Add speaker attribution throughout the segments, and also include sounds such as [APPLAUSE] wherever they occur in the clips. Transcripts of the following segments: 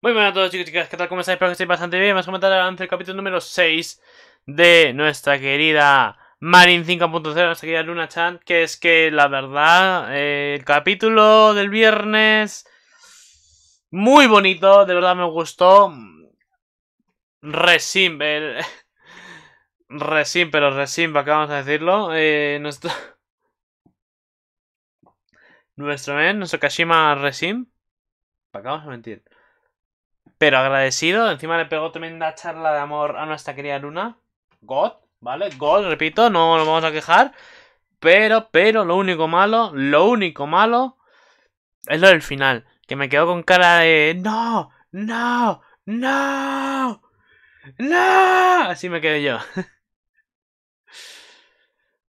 Speaker 1: Muy buenas a todos chicos y chicas, ¿qué tal? ¿Cómo estáis? Espero que estéis bastante bien. Vamos a comentar adelante el capítulo número 6 de nuestra querida Marin 5.0, nuestra querida Luna Chan, que es que la verdad, eh, el capítulo del viernes muy bonito, de verdad me gustó. Resim, [LAUGHS] Resim, pero Resim, acabamos de decirlo. Eh, nuestro... [LAUGHS] Nuestro men, ¿eh? nuestro Kashima Resim. vamos a mentir. Pero agradecido, encima le pegó tremenda charla de amor a nuestra querida Luna. God, ¿vale? God, repito, no nos vamos a quejar. Pero, pero, lo único malo, lo único malo es lo del final que me quedo con cara de no, no, no, no. Así me quedé yo. [LAUGHS]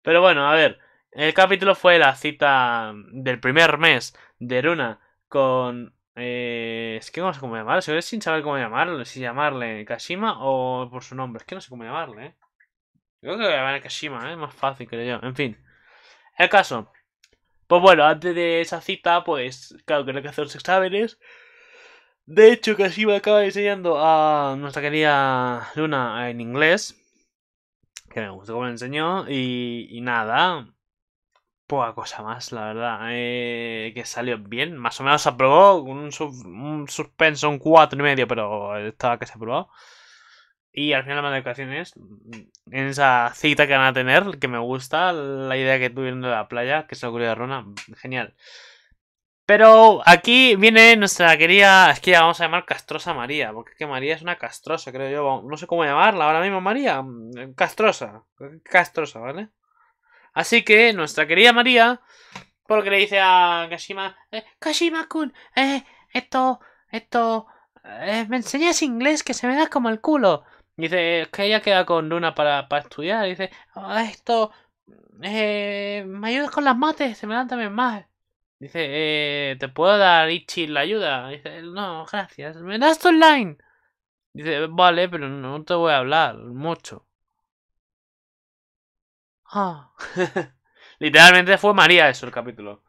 Speaker 1: Pero bueno, a ver, el capítulo fue la cita del primer mes de Runa con... Eh, es que no sé cómo llamarlo, si sin saber cómo llamarlo, si llamarle Kashima o por su nombre, es que no sé cómo llamarle. ¿eh? Creo que voy a llamar Kashima, es ¿eh? más fácil, creo yo. En fin, el caso pues bueno, antes de esa cita, pues claro que no hay que hacer los exámenes. De hecho, casi me acaba enseñando a nuestra querida Luna en inglés. Que me gustó como le enseñó. Y, nada. Poca cosa más, la verdad. Eh, que salió bien. Más o menos se aprobó. Un, un suspenso, un 4,5, pero estaba que se aprobó. Y al final la educación es mm, en esa cita que van a tener, que me gusta, la idea que tuvieron de la playa, que se ocurrió de Rona, genial. Pero aquí viene nuestra querida, es que ya vamos a llamar Castrosa María, porque es que María es una castrosa, creo yo, no sé cómo llamarla ahora mismo María, mm, castrosa, castrosa, ¿vale? Así que nuestra querida María, porque le dice a Kashima, eh, Kashima-kun, eh, esto, esto, eh, me enseñas inglés que se me da como el culo. Dice, es que ella queda con Luna para, para estudiar. Dice, ah, esto, eh, ¿me ayudas con las mates? Se me dan también mal Dice, eh, ¿te puedo dar Ichi la ayuda? Dice, no, gracias. ¿Me das tu online? Dice, vale, pero no te voy a hablar mucho. Ah. [LAUGHS] Literalmente fue María eso el capítulo.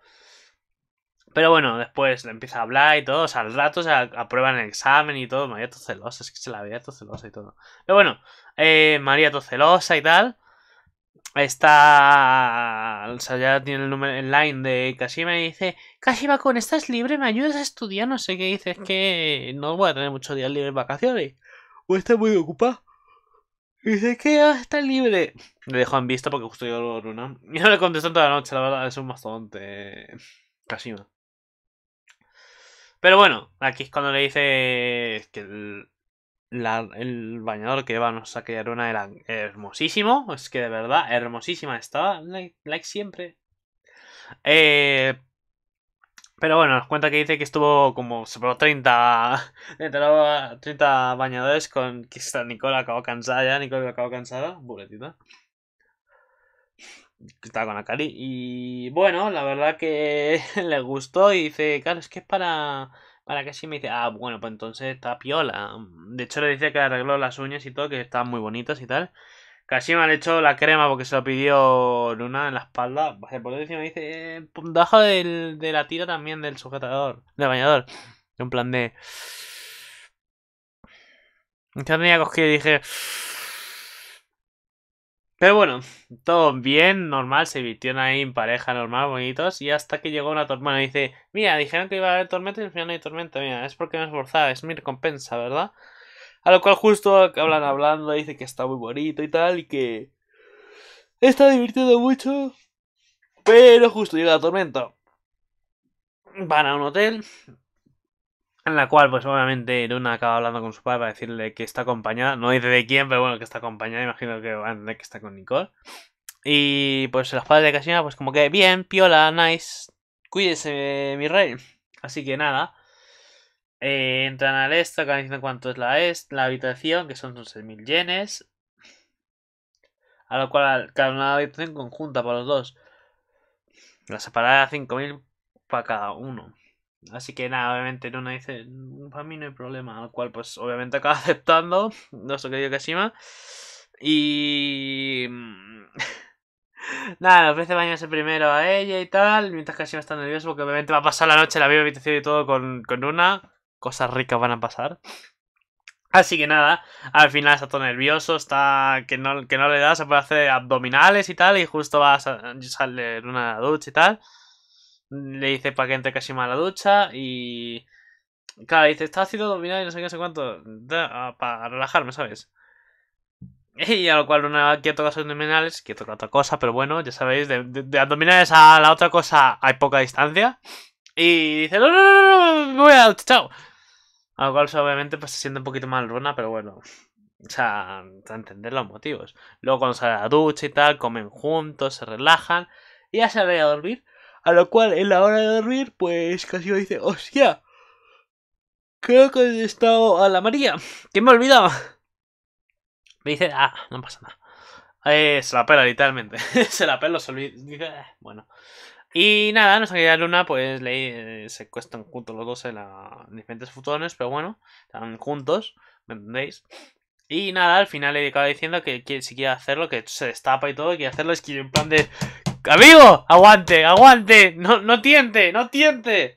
Speaker 1: Pero bueno, después le empieza a hablar y todo. O sea, al rato se aprueban el examen y todo. María Tocelosa, es que se la veía Tocelosa y todo. Pero bueno, eh, María Tocelosa y tal. Está. O sea, ya tiene el número en line de Kashima y dice: Kashima, con estás libre, me ayudas a estudiar. No sé qué dices, que no voy a tener muchos días libres en vacaciones. O está muy ocupada. Y dice, que estás está libre. Le dejó en vista porque justo yo lo luna. [LAUGHS] Y no le contestó toda la noche, la verdad, es un de eh, Kashima. Pero bueno, aquí es cuando le dice que el, bañador que vamos a sacar una era hermosísimo. Es que de verdad, hermosísima estaba. Like, siempre. Eh, pero bueno, nos cuenta que dice que estuvo como sobre 30, 30 bañadores con que está Nicola acabó cansada ya, Nicola acabó cansada, buletita estaba con Akari. Y bueno, la verdad que [LAUGHS] le gustó y dice, claro, es que es para... Para que sí me dice, ah, bueno, pues entonces está piola. De hecho le dice que arregló las uñas y todo, que estaban muy bonitas y tal. Casi me han hecho la crema porque se lo pidió Luna en la espalda. Por eso me dice, eh, de la tira también del sujetador, del bañador. En plan de... Yo tenía cosquillas y dije... Pero bueno, todo bien, normal, se vistieron ahí en pareja normal, bonitos, y hasta que llegó una tormenta y dice, mira, dijeron que iba a haber tormenta y al final no hay tormenta, mira, es porque me esforzaba, es mi recompensa, ¿verdad? A lo cual justo hablan hablando, dice que está muy bonito y tal, y que está divirtiendo mucho, pero justo llega la tormenta. Van a un hotel, en la cual, pues obviamente, Luna acaba hablando con su padre para decirle que está acompañada. No dice de quién, pero bueno, que está acompañada. Imagino que va que está con Nicole. Y pues los padres de Casina, pues como que, bien, piola, nice. Cuídese, mi rey. Así que nada. Eh, entran al este, diciendo cuánto es la, est la habitación, que son 12.000 yenes. A lo cual, cada una habitación conjunta para los dos. La separada 5.000 para cada uno. Así que nada, obviamente Luna dice, mm, para mí no hay problema, al cual pues obviamente acaba [LAUGHS] aceptando no qué que Kashima. Y... Mm, [LAUGHS] nada, le ofrece bañarse primero a ella y tal, mientras Kashima está nervioso porque obviamente va a pasar la noche en la misma habitación y todo con, con Luna. Cosas ricas van a pasar. Así que nada, al final está todo nervioso, está que no, que no le da, se puede hacer abdominales y tal, y justo va a salir Luna de ducha y tal le dice para que entre más a la ducha y... Claro, dice, está haciendo dominar y no sé qué, no sé cuánto, para relajarme, ¿sabes? [LAUGHS] Y a lo cual una quiere tocar sus abdominales, quiere tocar otra cosa, pero bueno, ya sabéis, de, abdominales a la otra cosa hay poca distancia. Y dice, no, no, no, me voy a chao. A lo cual obviamente pues se siente un poquito mal runa, pero bueno. O sea, a entender los motivos. Luego cuando sale a la ducha y tal, comen juntos, se relajan. Y ya se va a dormir. A lo cual en la hora de dormir, pues casi me dice, hostia, creo que he estado a la María, que me olvidaba. Me dice, ah, no pasa nada. es eh, se la pela literalmente, [LAUGHS] se la pela, se olvida. Eh, bueno. Y nada, nos la Luna, pues leí... Eh, se cuestan juntos los dos en, diferentes futones, pero bueno, están juntos, ¿me entendéis? Y nada, al final le acaba diciendo que, que si quiere hacerlo, que se destapa y todo, que quiere hacerlo, es que en plan de Amigo, aguante, aguante. No, no tiente, no tiente.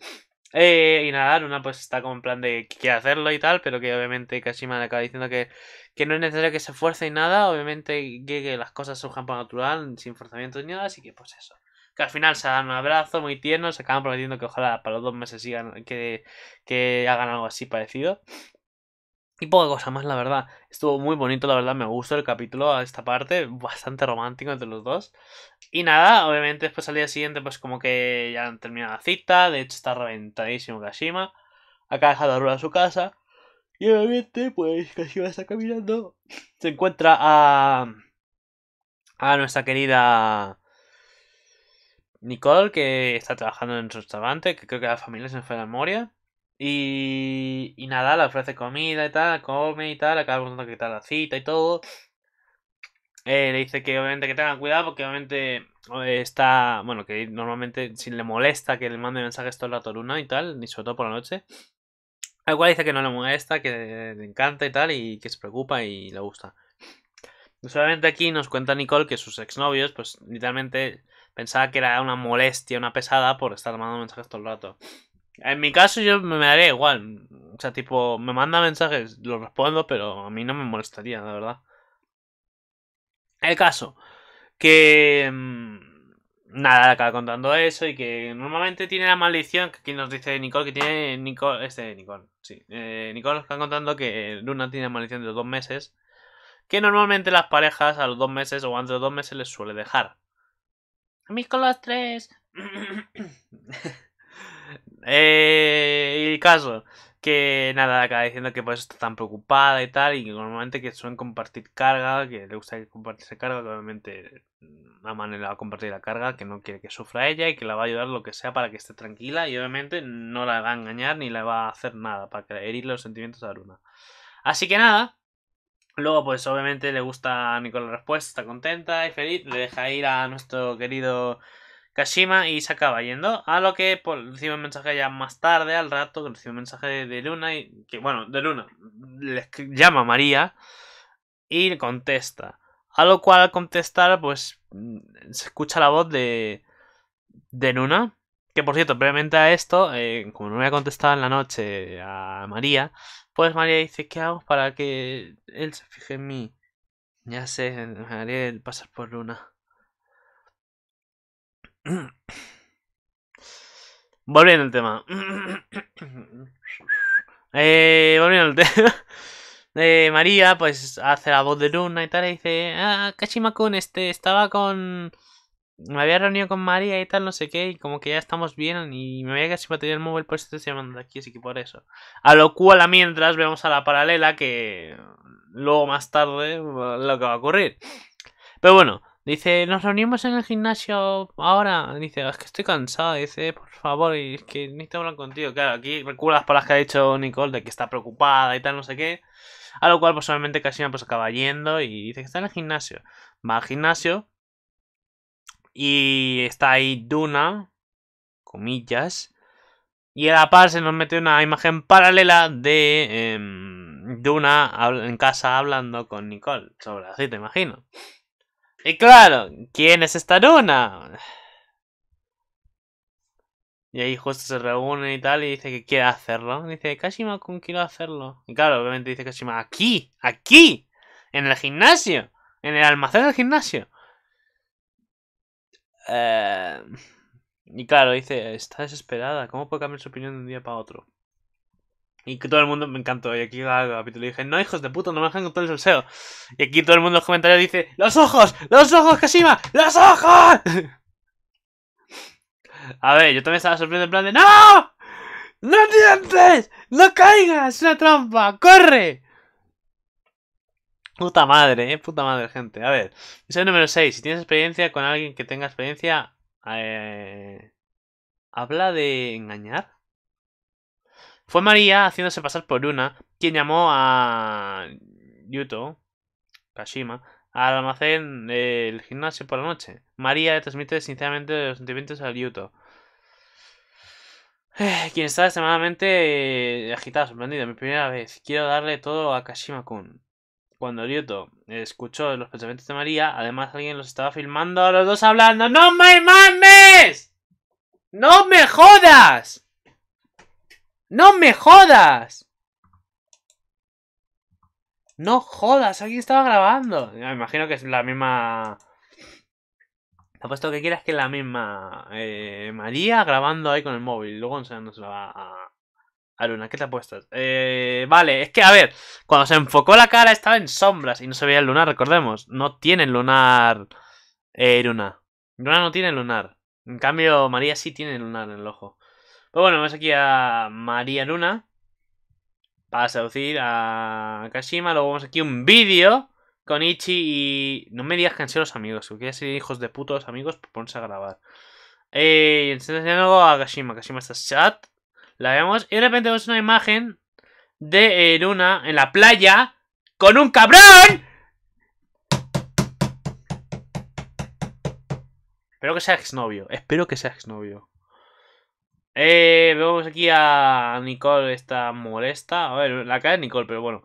Speaker 1: Eh, y nada, Luna pues está con en plan de que hacerlo y tal, pero que obviamente Kashima le acaba diciendo que, no es necesario que se esfuerce y nada, obviamente que, las cosas surjan por natural, sin forzamiento ni nada, así que pues eso. Que al final se dan un abrazo muy tierno, se acaban prometiendo que ojalá para los dos meses sigan, que, que hagan algo así parecido. Y poca cosa más, la verdad. Estuvo muy bonito, la verdad. Me gustó el capítulo a esta parte. Bastante romántico entre los dos. Y nada, obviamente después al día siguiente, pues como que ya han terminado la cita. De hecho, está reventadísimo Kashima. Acá ha dejado a su casa. Y obviamente, pues Kashima está caminando. Se encuentra a. a nuestra querida. Nicole, que está trabajando en su restaurante. Que creo que la familia se fue a memoria. Y nada, le ofrece comida y tal, come y tal, acaba preguntando que está la cita y todo. Eh, le dice que obviamente que tengan cuidado porque obviamente eh, está, bueno, que normalmente si le molesta que le mande mensajes todo el rato luna y tal, ni sobre todo por la noche. Al cual dice que no le molesta, que le encanta y tal, y que se preocupa y le gusta. Solamente pues aquí nos cuenta Nicole que sus exnovios, pues literalmente pensaba que era una molestia, una pesada por estar mandando mensajes todo el rato. En mi caso yo me haría igual. O sea, tipo, me manda mensajes, lo respondo, pero a mí no me molestaría, la verdad. El caso, que... Mm, nada, acaba contando eso y que normalmente tiene la maldición que aquí nos dice Nicole, que tiene Nicole, este Nicole, sí, eh, Nicole está contando que Luna tiene la maldición de los dos meses, que normalmente las parejas a los dos meses o antes de los dos meses les suele dejar. A mí con los tres... [CLEARS THROAT] Eh, el caso que nada, acaba diciendo que pues está tan preocupada y tal, y que normalmente que suelen compartir carga, que le gusta compartirse carga, que obviamente mm, la manera va compartir la carga, que no quiere que sufra ella y que la va a ayudar lo que sea para que esté tranquila y obviamente no la va a engañar ni le va a hacer nada para herir los sentimientos a Luna Así que nada, luego pues obviamente le gusta a Nicole la respuesta, está contenta y feliz, le deja ir a nuestro querido Kashima y se acaba yendo. A lo que pues, recibe un mensaje ya más tarde, al rato, recibe un mensaje de Luna y. que bueno, de Luna. le llama a María y contesta. A lo cual al contestar, pues. Mm, se escucha la voz de. de Luna. Que por cierto, previamente a esto, eh, como no me ha contestado en la noche a María, pues María dice: ¿Qué hago para que él se fije en mí? Ya sé, me haré el pasar por Luna. [COUGHS] Volviendo al tema. [COUGHS] Eh, volviendo al tema. [LAUGHS] Eh, María, pues, hace la voz de Luna y tal, y dice, ah, Kachimakun, este, estaba con... Me había reunido con María y tal, no sé qué, y como que ya estamos bien, y me había casi batería el móvil, por eso estoy llamando aquí, así que por eso. A lo cual, a mientras, vemos a la paralela, que luego más tarde lo que va a ocurrir. Pero bueno, Dice, nos reunimos en el gimnasio ahora. Dice, es que estoy cansado. Dice, por favor, y es que necesito hablar contigo. Claro, aquí por las palabras que ha dicho Nicole de que está preocupada y tal, no sé qué. A lo cual, posiblemente, obviamente pues acaba yendo y dice que está en el gimnasio. Va al gimnasio. Y está ahí Duna. Comillas. Y a la par se nos mete una imagen paralela de em, Duna en casa hablando con Nicole. Sobre así, te imagino. Y claro, ¿quién es esta luna? Y ahí justo se reúne y tal y dice que quiere hacerlo. Dice, Kashima, ¿con quiero hacerlo? Y claro, obviamente dice Kashima, aquí, aquí, en el gimnasio, en el almacén del gimnasio. Eh, y claro, dice, está desesperada, ¿cómo puede cambiar su opinión de un día para otro? Y que todo el mundo me encantó. Y aquí va el capítulo. dije, no, hijos de puta, no me dejan con todo el solseo. Y aquí todo el mundo en los comentarios dice, ¡Los ojos! ¡Los ojos, Kashima! ¡Los ojos! [LAUGHS] A ver, yo también estaba sorprendido en plan de ¡No! ¡No dientes! ¡No caigas! ¡Es una trampa! ¡Corre! Puta madre, eh, puta madre, gente. A ver, ese número 6. Si tienes experiencia con alguien que tenga experiencia, eh, habla de engañar. Fue María haciéndose pasar por una, quien llamó a Yuto Kashima al almacén del gimnasio por la noche. María le transmite sinceramente los sentimientos a Yuto, [SIGHS] quien está extremadamente eh, agitado, sorprendido. Mi primera vez. Quiero darle todo a Kashima-kun. Cuando Yuto escuchó los pensamientos de María, además alguien los estaba filmando a los dos hablando. ¡No me mames! ¡No me jodas! ¡No me jodas! No jodas, aquí estaba grabando. Me imagino que es la misma... Apuesto que quieras que es la misma eh, María grabando ahí con el móvil. Luego se va a... Luna ¿qué te apuestas? Eh, vale, es que a ver, cuando se enfocó la cara estaba en sombras y no se veía el lunar, recordemos. No tiene lunar eh, Luna no tiene lunar. En cambio, María sí tiene lunar en el ojo. Pues bueno, vamos aquí a María Luna. Para seducir a Kashima. Luego vamos aquí un vídeo con Ichi y... No me digas que han sido los amigos. quieres ser hijos de putos amigos, pues ponse a grabar. Entonces eh, enseñando a Kashima. Kashima está chat. La vemos. Y de repente vemos una imagen de eh, Luna en la playa con un cabrón. Espero que sea exnovio. Espero que sea exnovio. Eh, vemos aquí a Nicole, está molesta. A ver, la cara de Nicole, pero bueno.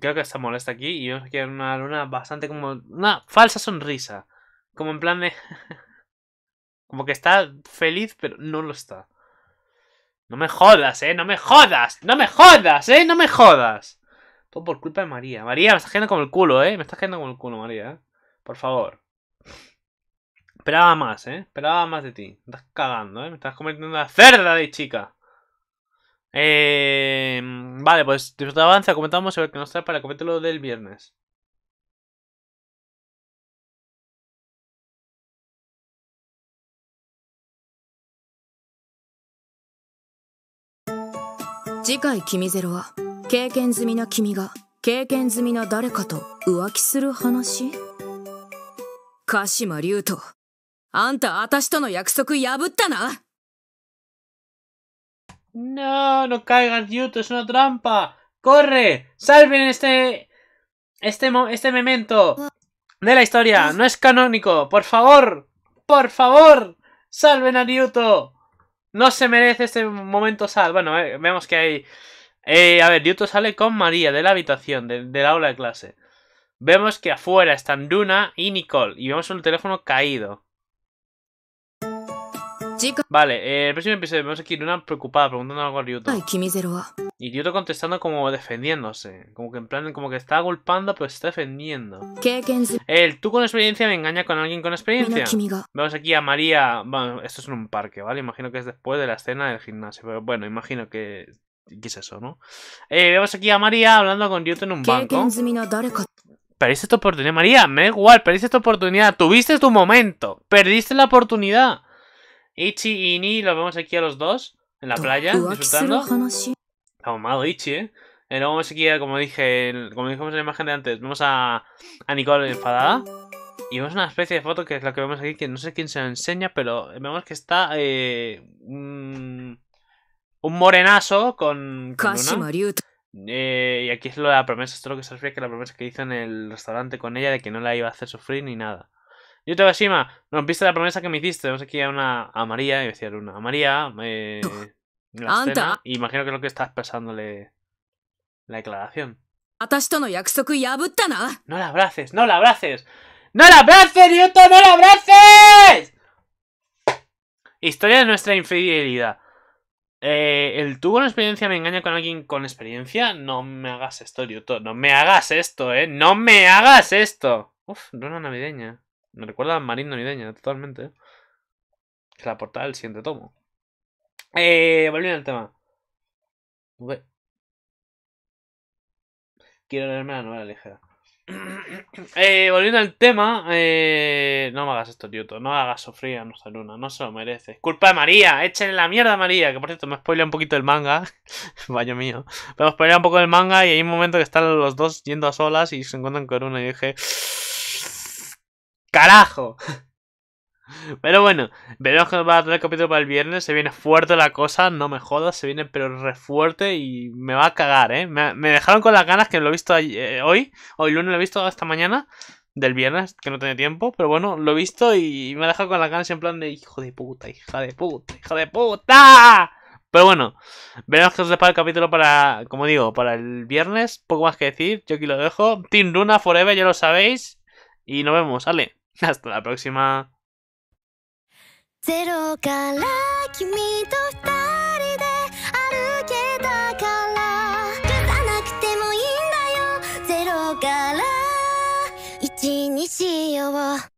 Speaker 1: Creo que está molesta aquí. Y vemos aquí a una luna bastante como. Una falsa sonrisa. Como en plan de. [LAUGHS] como que está feliz, pero no lo está. No me jodas, eh. No me jodas. No me jodas, eh. No me jodas. Todo por culpa de María. María, me estás cayendo como el culo, eh. Me estás cayendo con el culo, María. Eh. Por favor. Esperaba más, ¿eh? Esperaba más de ti. Me estás cagando, ¿eh? Me estás convirtiendo una cerda de chica. Eh, vale, pues disfruta avanza. Comentamos a ver qué nos trae para comértelo del viernes. No, no caigas, Yuto, es una trampa. ¡Corre! ¡Salven este. este, este memento! De la historia, no es canónico, por favor, por favor, salven a Yuto! No se merece este momento sal. Bueno, eh, vemos que hay. Eh, a ver, Yuto sale con María de la habitación, del aula de clase. Vemos que afuera están Duna y Nicole. Y vemos un teléfono caído. Vale, eh, el próximo episodio vemos a una preocupada preguntando algo a Ryuto. Y Ryuto contestando como defendiéndose. Como que en plan, como que está golpeando pero se está defendiendo. El tú con experiencia me engaña con alguien con experiencia. Vemos aquí a María. Bueno, esto es en un parque, ¿vale? Imagino que es después de la escena del gimnasio. Pero bueno, imagino que. ¿Qué es eso, no? Eh, vemos aquí a María hablando con Ryuto en un banco. Perdiste tu oportunidad, María. Me da igual, perdiste tu oportunidad. Tuviste tu momento. Perdiste la oportunidad. Ichi y Ni los vemos aquí a los dos en la playa disfrutando. Ahumado Ichi, ¿eh? Y eh, luego vemos aquí, como dije, como dijimos en la imagen de antes, vemos a, a Nicole enfadada. Y vemos una especie de foto que es la que vemos aquí, que no sé quién se la enseña, pero vemos que está eh, un, morenazo con, con eh, y aquí es lo de la promesa, esto es lo que se refiere, que la promesa que hizo en el restaurante con ella de que no la iba a hacer sufrir ni nada. Yo te Shima, nos viste la promesa que me hiciste. Vemos aquí a una a María, y decía una a María, eh, imagino que es lo que estás pasándole la declaración. No la abraces, no la abraces. ¡No la abraces, Ryuto! ¡No la abraces! Historia de nuestra infidelidad. Eh, el tú con experiencia me engaña con alguien con experiencia. No me hagas esto, Ryuto. No me hagas esto, eh. No me hagas esto. Uf, una navideña. Me recuerda a ni deña totalmente. Que la portada del siguiente tomo. Eh, volviendo al tema. Quiero leerme la novela ligera. [CLEARS THROAT] eh, volviendo al tema, eh, no me hagas esto, tío No hagas sufrir a nuestra luna, no se lo merece Culpa de María, échenle la mierda a María. Que por cierto, me spoilea un poquito el manga. Baño [LAUGHS] mío. Pero me spoilea un poco el manga y hay un momento que están los dos yendo a solas y se encuentran con una y dije. ¡Carajo! Pero bueno, veremos que nos va a tener el capítulo para el viernes. Se viene fuerte la cosa, no me jodas, se viene pero re fuerte y me va a cagar, ¿eh? Me, dejaron con las ganas que lo he visto eh, hoy, hoy lunes lo he visto hasta mañana, del viernes, que no tenía tiempo, pero bueno, lo he visto y me ha dejado con las ganas en plan de hijo de puta, hija de puta, hija de puta. Pero bueno, veremos que os traer el capítulo para, como digo, para el viernes. Poco más que decir, yo aquí lo dejo. Team Luna Forever, ya lo sabéis. Y nos vemos, sale. Hasta la próxima. ゼロから君と二人で歩けたからさなくてもいいんだよゼロから一にしよう